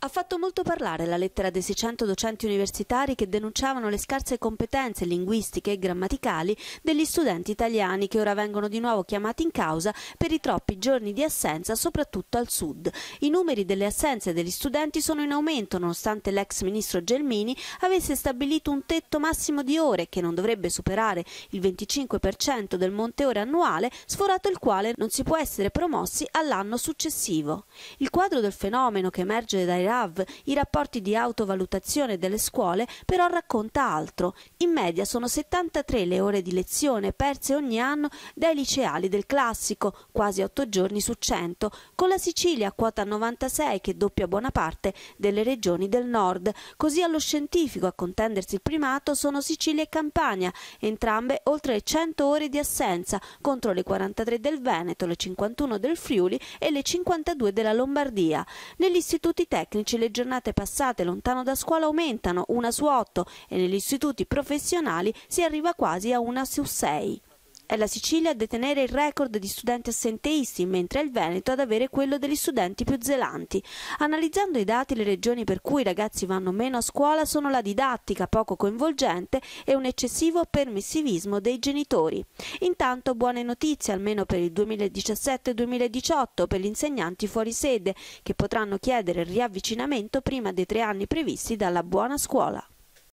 Ha fatto molto parlare la lettera dei 600 docenti universitari che denunciavano le scarse competenze linguistiche e grammaticali degli studenti italiani che ora vengono di nuovo chiamati in causa per i troppi giorni di assenza soprattutto al sud. I numeri delle assenze degli studenti sono in aumento nonostante l'ex ministro Gelmini avesse stabilito un tetto massimo di ore che non dovrebbe superare il 25% del monte ore annuale sforato il quale non si può essere promossi all'anno successivo. Il quadro del fenomeno che emerge dai RAV, i rapporti di autovalutazione delle scuole, però racconta altro. In media sono 73 le ore di lezione perse ogni anno dai liceali del classico, quasi 8 giorni su 100, con la Sicilia a quota 96 che doppia buona parte delle regioni del nord. Così allo scientifico a contendersi il primato sono Sicilia e Campania, entrambe oltre 100 ore di assenza contro le 43 del Veneto, le 51 del Friuli e le 52 della Lombardia. Negli istituti tecnici tecnici le giornate passate lontano da scuola aumentano, una su otto, e negli istituti professionali si arriva quasi a una su sei. È la Sicilia a detenere il record di studenti assenteisti, mentre è il Veneto ad avere quello degli studenti più zelanti. Analizzando i dati, le regioni per cui i ragazzi vanno meno a scuola sono la didattica poco coinvolgente e un eccessivo permissivismo dei genitori. Intanto buone notizie almeno per il 2017-2018 per gli insegnanti fuori sede, che potranno chiedere il riavvicinamento prima dei tre anni previsti dalla buona scuola.